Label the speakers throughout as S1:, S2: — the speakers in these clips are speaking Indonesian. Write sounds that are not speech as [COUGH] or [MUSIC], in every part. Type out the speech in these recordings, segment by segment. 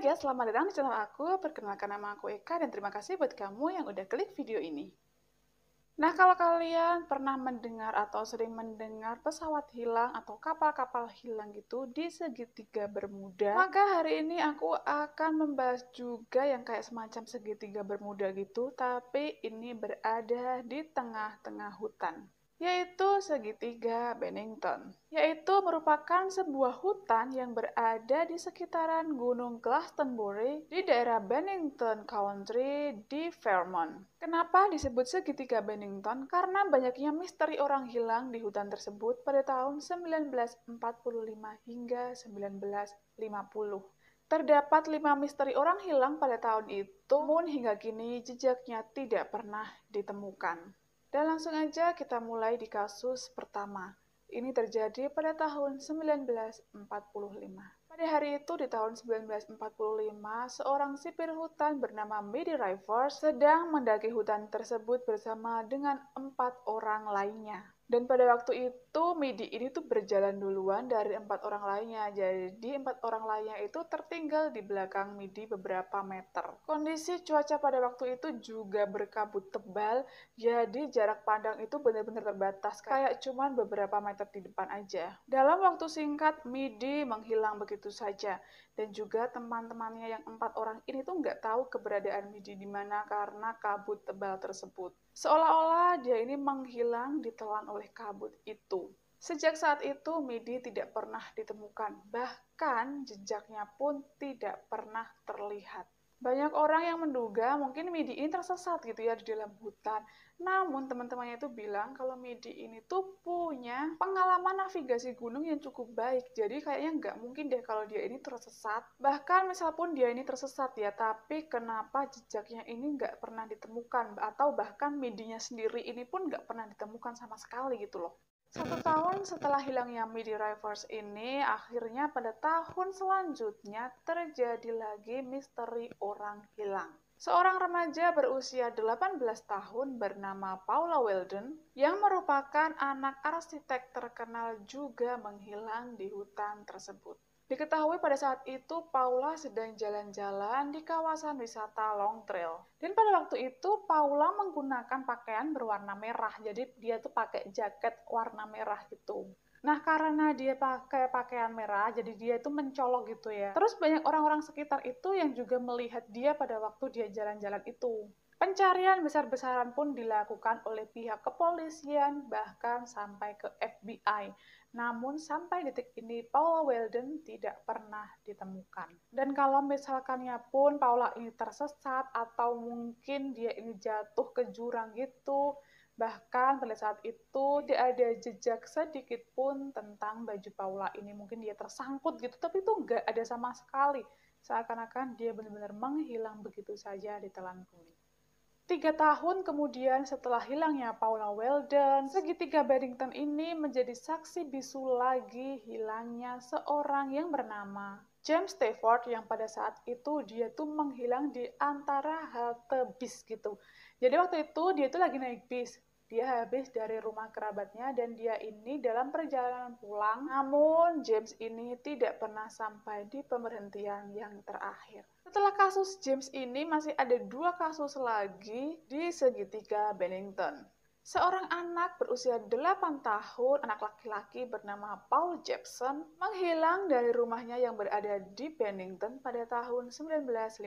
S1: Hai guys, selamat datang di channel aku. Perkenalkan nama aku Eka dan terima kasih buat kamu yang udah klik video ini. Nah, kalau kalian pernah mendengar atau sering mendengar pesawat hilang atau kapal-kapal hilang gitu di segitiga bermuda, maka hari ini aku akan membahas juga yang kayak semacam segitiga bermuda gitu, tapi ini berada di tengah-tengah hutan yaitu segitiga Bennington, yaitu merupakan sebuah hutan yang berada di sekitaran Gunung Glastonbury di daerah Bennington County di Vermont. Kenapa disebut segitiga Bennington? Karena banyaknya misteri orang hilang di hutan tersebut pada tahun 1945 hingga 1950. Terdapat lima misteri orang hilang pada tahun itu, namun hingga kini jejaknya tidak pernah ditemukan. Dan langsung aja kita mulai di kasus pertama. Ini terjadi pada tahun 1945. Pada hari itu di tahun 1945, seorang sipir hutan bernama Midi Rivers sedang mendaki hutan tersebut bersama dengan empat orang lainnya. Dan pada waktu itu MIDI ini tuh berjalan duluan dari empat orang lainnya. Jadi empat orang lainnya itu tertinggal di belakang MIDI beberapa meter. Kondisi cuaca pada waktu itu juga berkabut tebal, jadi jarak pandang itu benar-benar terbatas, kayak cuman beberapa meter di depan aja. Dalam waktu singkat, MIDI menghilang begitu saja. Dan juga teman-temannya yang empat orang ini tuh nggak tahu keberadaan MIDI di mana karena kabut tebal tersebut. Seolah-olah dia ini menghilang ditelan oleh kabut itu. Sejak saat itu, Midi tidak pernah ditemukan, bahkan jejaknya pun tidak pernah terlihat. Banyak orang yang menduga mungkin midi ini tersesat gitu ya di dalam hutan. Namun teman-temannya itu bilang kalau midi ini tuh punya pengalaman navigasi gunung yang cukup baik. Jadi kayaknya nggak mungkin deh kalau dia ini tersesat. Bahkan misal pun dia ini tersesat ya, tapi kenapa jejaknya ini nggak pernah ditemukan atau bahkan midinya sendiri ini pun nggak pernah ditemukan sama sekali gitu loh. Satu tahun setelah hilangnya MIDI Rivers ini, akhirnya pada tahun selanjutnya terjadi lagi misteri orang hilang. Seorang remaja berusia 18 tahun bernama Paula Weldon yang merupakan anak arsitek terkenal juga menghilang di hutan tersebut. Diketahui pada saat itu Paula sedang jalan-jalan di kawasan wisata Long Trail. Dan pada waktu itu Paula menggunakan pakaian berwarna merah. Jadi dia tuh pakai jaket warna merah gitu. Nah, karena dia pakai pakaian merah, jadi dia itu mencolok gitu ya. Terus banyak orang-orang sekitar itu yang juga melihat dia pada waktu dia jalan-jalan itu. Pencarian besar-besaran pun dilakukan oleh pihak kepolisian, bahkan sampai ke FBI. Namun sampai detik ini Paula Weldon tidak pernah ditemukan. Dan kalau misalkannya pun Paula ini tersesat atau mungkin dia ini jatuh ke jurang gitu, bahkan pada saat itu tidak ada jejak sedikit pun tentang baju Paula ini. Mungkin dia tersangkut gitu, tapi itu nggak ada sama sekali. Seakan-akan dia benar-benar menghilang begitu saja di telan bumi. Tiga tahun kemudian setelah hilangnya Paula Weldon, segitiga Barrington ini menjadi saksi bisu lagi hilangnya seorang yang bernama James Stafford yang pada saat itu dia tuh menghilang di antara halte bis gitu. Jadi waktu itu dia tuh lagi naik bis, dia habis dari rumah kerabatnya dan dia ini dalam perjalanan pulang. Namun James ini tidak pernah sampai di pemberhentian yang terakhir. Setelah kasus James ini masih ada dua kasus lagi di segitiga Bennington. Seorang anak berusia 8 tahun, anak laki-laki bernama Paul Jackson, menghilang dari rumahnya yang berada di Bennington pada tahun 1950.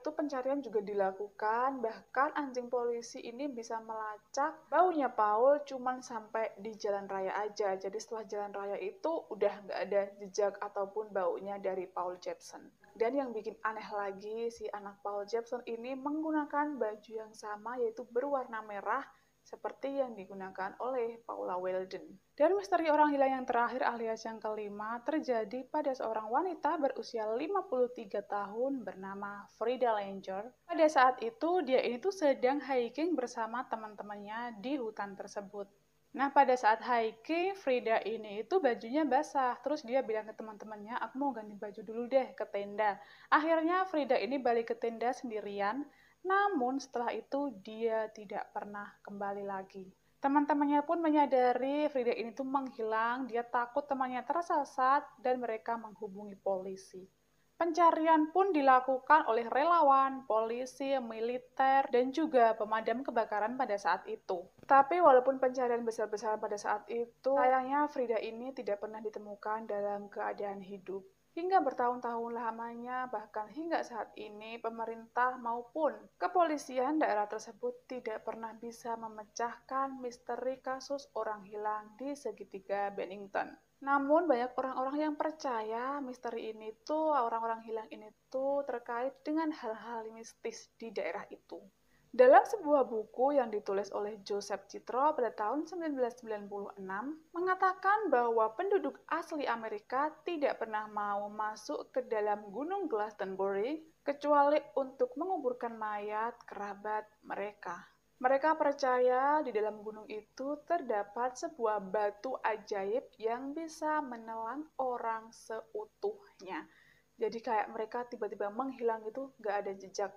S1: Itu pencarian juga dilakukan, bahkan anjing polisi ini bisa melacak baunya Paul cuman sampai di jalan raya aja. Jadi setelah jalan raya itu udah nggak ada jejak ataupun baunya dari Paul Jepsen. Dan yang bikin aneh lagi, si anak Paul Jepsen ini menggunakan baju yang sama yaitu berwarna merah seperti yang digunakan oleh Paula Weldon. Dan misteri orang hilang yang terakhir alias yang kelima terjadi pada seorang wanita berusia 53 tahun bernama Frida Langer. Pada saat itu, dia itu sedang hiking bersama teman-temannya di hutan tersebut. Nah, pada saat hiking, Frida ini itu bajunya basah. Terus dia bilang ke teman-temannya, aku mau ganti baju dulu deh ke tenda. Akhirnya Frida ini balik ke tenda sendirian namun setelah itu dia tidak pernah kembali lagi. Teman-temannya pun menyadari Frida ini tuh menghilang, dia takut temannya tersesat dan mereka menghubungi polisi. Pencarian pun dilakukan oleh relawan, polisi, militer, dan juga pemadam kebakaran pada saat itu. Tapi walaupun pencarian besar-besaran pada saat itu, sayangnya Frida ini tidak pernah ditemukan dalam keadaan hidup. Hingga bertahun-tahun lamanya, bahkan hingga saat ini, pemerintah maupun kepolisian daerah tersebut tidak pernah bisa memecahkan misteri kasus orang hilang di segitiga Bennington. Namun banyak orang-orang yang percaya misteri ini tuh, orang-orang hilang ini tuh terkait dengan hal-hal mistis di daerah itu. Dalam sebuah buku yang ditulis oleh Joseph Citro pada tahun 1996, mengatakan bahwa penduduk asli Amerika tidak pernah mau masuk ke dalam Gunung Glastonbury kecuali untuk menguburkan mayat kerabat mereka. Mereka percaya di dalam gunung itu terdapat sebuah batu ajaib yang bisa menelan orang seutuhnya. Jadi kayak mereka tiba-tiba menghilang itu nggak ada jejak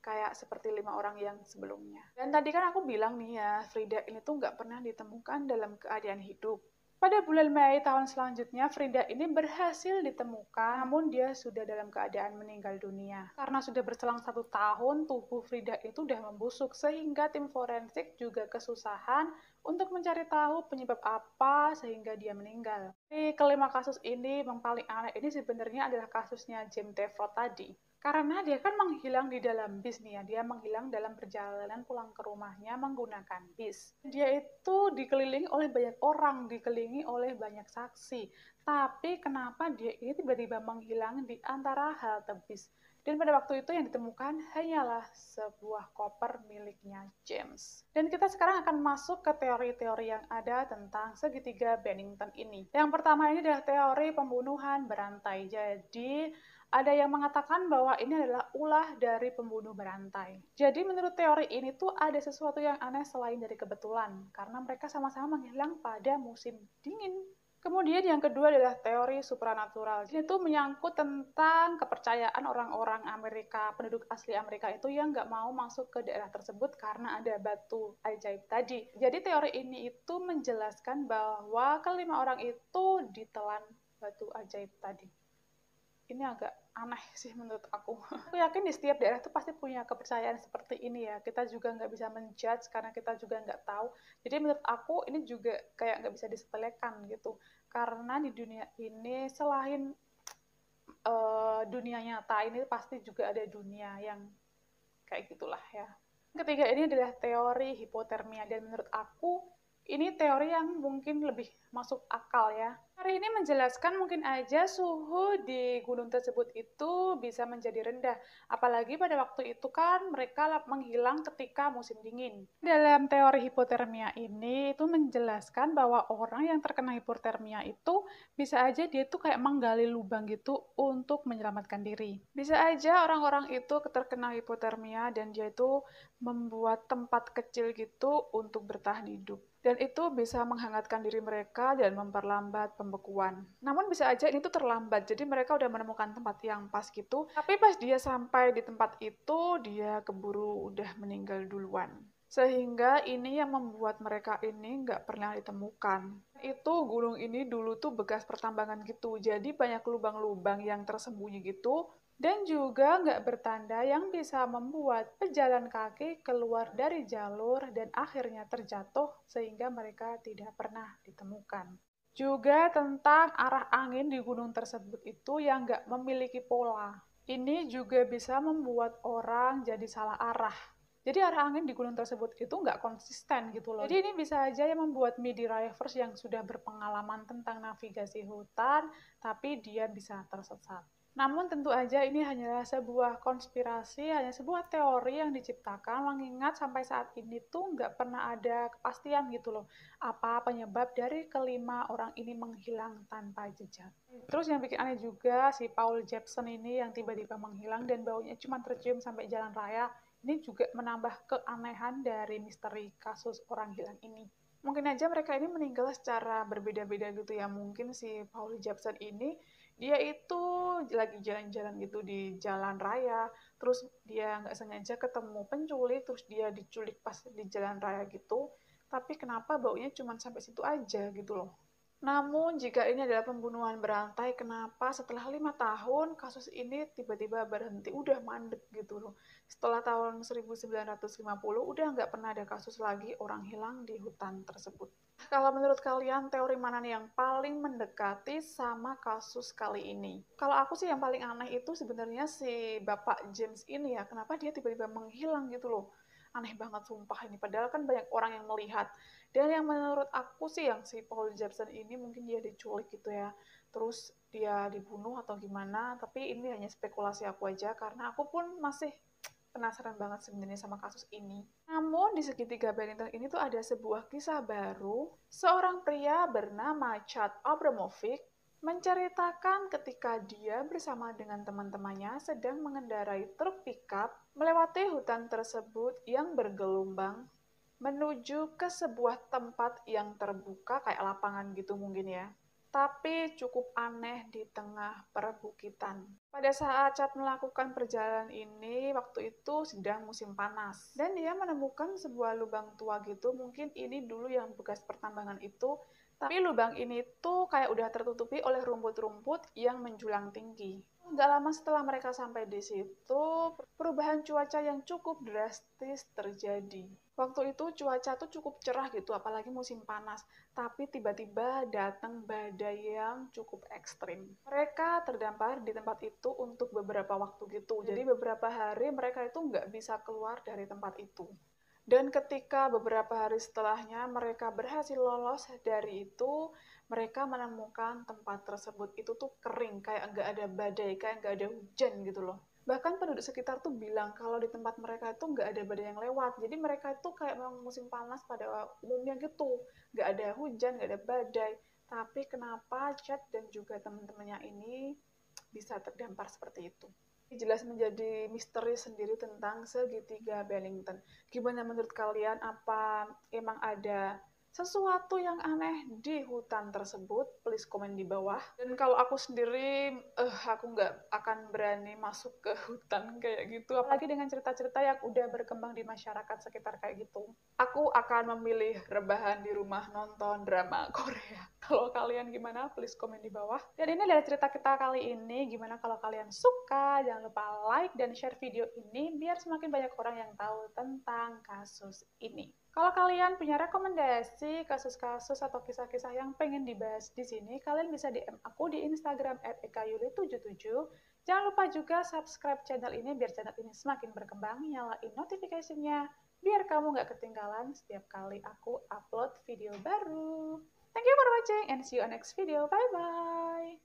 S1: kayak seperti lima orang yang sebelumnya. Dan tadi kan aku bilang nih ya, Frida ini tuh nggak pernah ditemukan dalam keadaan hidup. Pada bulan Mei tahun selanjutnya, Frida ini berhasil ditemukan, namun dia sudah dalam keadaan meninggal dunia. Karena sudah berselang satu tahun, tubuh Frida itu sudah membusuk, sehingga tim forensik juga kesusahan untuk mencari tahu penyebab apa sehingga dia meninggal. Di kelima kasus ini, yang paling aneh ini sebenarnya adalah kasusnya Jim Defoe tadi. Karena dia kan menghilang di dalam bis nih ya, dia menghilang dalam perjalanan pulang ke rumahnya menggunakan bis. Dia itu dikelilingi oleh banyak orang, dikelilingi oleh banyak saksi. Tapi kenapa dia ini tiba-tiba menghilang di antara halte bis? Dan pada waktu itu yang ditemukan hanyalah sebuah koper miliknya James. Dan kita sekarang akan masuk ke teori-teori yang ada tentang segitiga Bennington ini. Yang pertama ini adalah teori pembunuhan berantai. Jadi, ada yang mengatakan bahwa ini adalah ulah dari pembunuh berantai. Jadi menurut teori ini tuh ada sesuatu yang aneh selain dari kebetulan, karena mereka sama-sama menghilang pada musim dingin. Kemudian yang kedua adalah teori supranatural. Ini tuh menyangkut tentang kepercayaan orang-orang Amerika, penduduk asli Amerika itu yang nggak mau masuk ke daerah tersebut karena ada batu ajaib tadi. Jadi teori ini itu menjelaskan bahwa kelima orang itu ditelan batu ajaib tadi ini agak aneh sih menurut aku. [LAUGHS] aku yakin di setiap daerah tuh pasti punya kepercayaan seperti ini ya. Kita juga nggak bisa menjudge karena kita juga nggak tahu. Jadi menurut aku ini juga kayak nggak bisa disepelekan gitu. Karena di dunia ini selain uh, dunia nyata ini pasti juga ada dunia yang kayak gitulah ya. Ketiga ini adalah teori hipotermia dan menurut aku ini teori yang mungkin lebih masuk akal ya Hari ini menjelaskan mungkin aja suhu di gunung tersebut itu bisa menjadi rendah, apalagi pada waktu itu kan mereka menghilang ketika musim dingin. Dalam teori hipotermia ini itu menjelaskan bahwa orang yang terkena hipotermia itu bisa aja dia tuh kayak menggali lubang gitu untuk menyelamatkan diri. Bisa aja orang-orang itu terkena hipotermia dan dia itu membuat tempat kecil gitu untuk bertahan hidup dan itu bisa menghangatkan diri mereka dan memperlambat pembekuan. Namun bisa aja ini tuh terlambat, jadi mereka udah menemukan tempat yang pas gitu. Tapi pas dia sampai di tempat itu, dia keburu udah meninggal duluan. Sehingga ini yang membuat mereka ini nggak pernah ditemukan. Itu gunung ini dulu tuh bekas pertambangan gitu, jadi banyak lubang-lubang yang tersembunyi gitu, dan juga nggak bertanda yang bisa membuat pejalan kaki keluar dari jalur dan akhirnya terjatuh sehingga mereka tidak pernah ditemukan. Juga tentang arah angin di gunung tersebut itu yang nggak memiliki pola. Ini juga bisa membuat orang jadi salah arah. Jadi arah angin di gunung tersebut itu nggak konsisten gitu loh. Jadi ini bisa aja yang membuat midi drivers yang sudah berpengalaman tentang navigasi hutan, tapi dia bisa tersesat. Namun tentu aja ini hanyalah sebuah konspirasi, hanya sebuah teori yang diciptakan mengingat sampai saat ini tuh nggak pernah ada kepastian gitu loh apa penyebab dari kelima orang ini menghilang tanpa jejak. Terus yang bikin aneh juga si Paul Jepson ini yang tiba-tiba menghilang dan baunya cuma tercium sampai jalan raya, ini juga menambah keanehan dari misteri kasus orang hilang ini mungkin aja mereka ini meninggal secara berbeda-beda gitu ya mungkin si Paul Jepson ini dia itu lagi jalan-jalan gitu di jalan raya terus dia nggak sengaja ketemu penculik terus dia diculik pas di jalan raya gitu tapi kenapa baunya cuma sampai situ aja gitu loh namun jika ini adalah pembunuhan berantai kenapa setelah lima tahun kasus ini tiba-tiba berhenti udah mandek gitu loh setelah tahun 1950 udah nggak pernah ada kasus lagi orang hilang di hutan tersebut kalau menurut kalian teori mana yang paling mendekati sama kasus kali ini? Kalau aku sih yang paling aneh itu sebenarnya si Bapak James ini ya, kenapa dia tiba-tiba menghilang gitu loh. Aneh banget sumpah ini, padahal kan banyak orang yang melihat. Dan yang menurut aku sih yang si Paul Jackson ini mungkin dia diculik gitu ya. Terus dia dibunuh atau gimana, tapi ini hanya spekulasi aku aja karena aku pun masih penasaran banget sebenarnya sama kasus ini. Namun di segitiga Bennington ini tuh ada sebuah kisah baru. Seorang pria bernama Chad Abramovic menceritakan ketika dia bersama dengan teman-temannya sedang mengendarai truk pickup melewati hutan tersebut yang bergelombang menuju ke sebuah tempat yang terbuka kayak lapangan gitu mungkin ya tapi cukup aneh di tengah perbukitan. Pada saat Chad melakukan perjalanan ini, waktu itu sedang musim panas. Dan dia menemukan sebuah lubang tua gitu, mungkin ini dulu yang bekas pertambangan itu, tapi lubang ini tuh kayak udah tertutupi oleh rumput-rumput yang menjulang tinggi. Gak lama setelah mereka sampai di situ, perubahan cuaca yang cukup drastis terjadi. Waktu itu cuaca tuh cukup cerah gitu, apalagi musim panas. Tapi tiba-tiba datang badai yang cukup ekstrim. Mereka terdampar di tempat itu untuk beberapa waktu gitu. Hmm. Jadi beberapa hari mereka itu nggak bisa keluar dari tempat itu. Dan ketika beberapa hari setelahnya mereka berhasil lolos dari itu, mereka menemukan tempat tersebut itu tuh kering, kayak nggak ada badai, kayak nggak ada hujan gitu loh bahkan penduduk sekitar tuh bilang kalau di tempat mereka itu nggak ada badai yang lewat jadi mereka itu kayak memang musim panas pada umumnya gitu nggak ada hujan nggak ada badai tapi kenapa chat dan juga teman-temannya ini bisa terdampar seperti itu jelas menjadi misteri sendiri tentang segitiga Bellington gimana menurut kalian apa emang ada sesuatu yang aneh di hutan tersebut, please komen di bawah. Dan kalau aku sendiri, eh, aku nggak akan berani masuk ke hutan kayak gitu. Apalagi dengan cerita-cerita yang udah berkembang di masyarakat sekitar kayak gitu. Aku akan memilih rebahan di rumah nonton drama [LAUGHS] Korea. Kalau kalian gimana, please komen di bawah. Dan ini adalah cerita kita kali ini. Gimana kalau kalian suka? Jangan lupa like dan share video ini biar semakin banyak orang yang tahu tentang kasus ini. Kalau kalian punya rekomendasi kasus-kasus atau kisah-kisah yang pengen dibahas di sini, kalian bisa DM aku di Instagram @ekayuli77. Jangan lupa juga subscribe channel ini biar channel ini semakin berkembang, nyalain notifikasinya biar kamu nggak ketinggalan setiap kali aku upload video baru. Thank you for watching and see you on next video. Bye-bye!